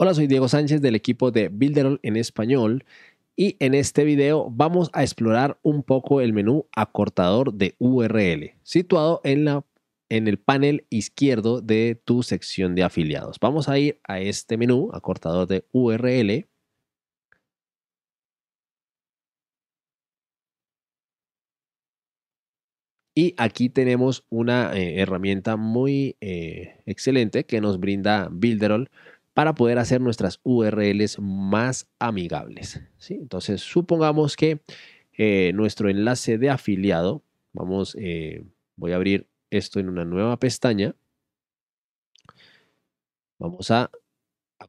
Hola, soy Diego Sánchez del equipo de Builderall en español y en este video vamos a explorar un poco el menú acortador de URL situado en, la, en el panel izquierdo de tu sección de afiliados. Vamos a ir a este menú acortador de URL. Y aquí tenemos una eh, herramienta muy eh, excelente que nos brinda Builderall para poder hacer nuestras URLs más amigables. Entonces, supongamos que eh, nuestro enlace de afiliado, vamos, eh, voy a abrir esto en una nueva pestaña. Vamos a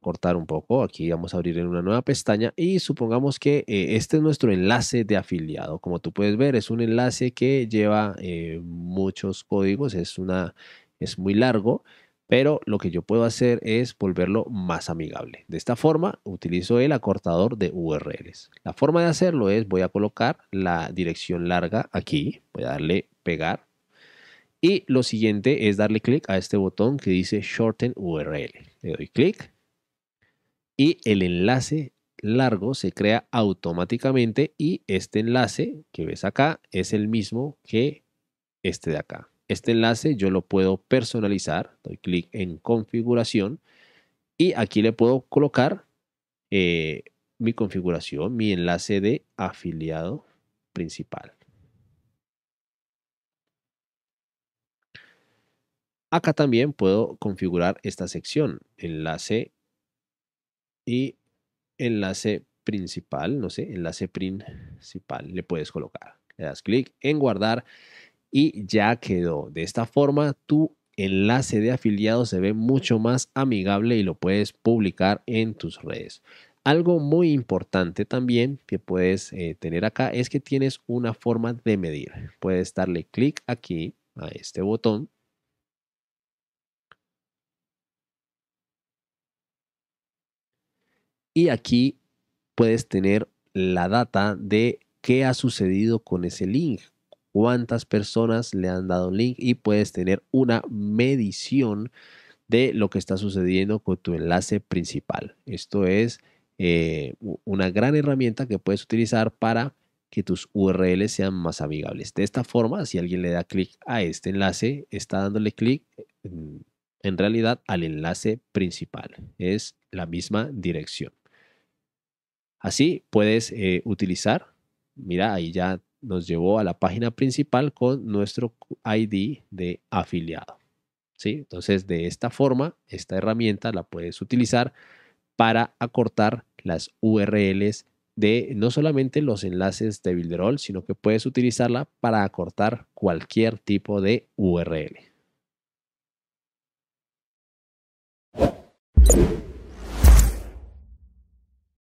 cortar un poco. Aquí vamos a abrir en una nueva pestaña y supongamos que eh, este es nuestro enlace de afiliado. Como tú puedes ver, es un enlace que lleva muchos códigos, es, una, es muy largo pero lo que yo puedo hacer es volverlo más amigable. De esta forma utilizo el acortador de URLs. La forma de hacerlo es voy a colocar la dirección larga aquí, voy a darle pegar y lo siguiente es darle clic a este botón que dice Shorten URL. Le doy clic y el enlace largo se crea automáticamente y este enlace que ves acá es el mismo que este de acá. Este enlace yo lo puedo personalizar, doy clic en configuración y aquí le puedo colocar eh, mi configuración, mi enlace de afiliado principal. Acá también puedo configurar esta sección, enlace y enlace principal, no sé, enlace principal le puedes colocar. Le das clic en guardar y ya quedó. De esta forma, tu enlace de afiliado se ve mucho más amigable y lo puedes publicar en tus redes. Algo muy importante también que puedes eh, tener acá es que tienes una forma de medir. Puedes darle clic aquí a este botón. Y aquí puedes tener la data de qué ha sucedido con ese link, cuántas personas le han dado link y puedes tener una medición de lo que está sucediendo con tu enlace principal. Esto es eh, una gran herramienta que puedes utilizar para que tus URLs sean más amigables. De esta forma, si alguien le da clic a este enlace, está dándole clic eh, en realidad al enlace principal. Es la misma dirección. Así puedes eh, utilizar, mira, ahí ya nos llevó a la página principal con nuestro ID de afiliado. ¿Sí? Entonces, de esta forma, esta herramienta la puedes utilizar para acortar las URLs de no solamente los enlaces de Builderall, sino que puedes utilizarla para acortar cualquier tipo de URL.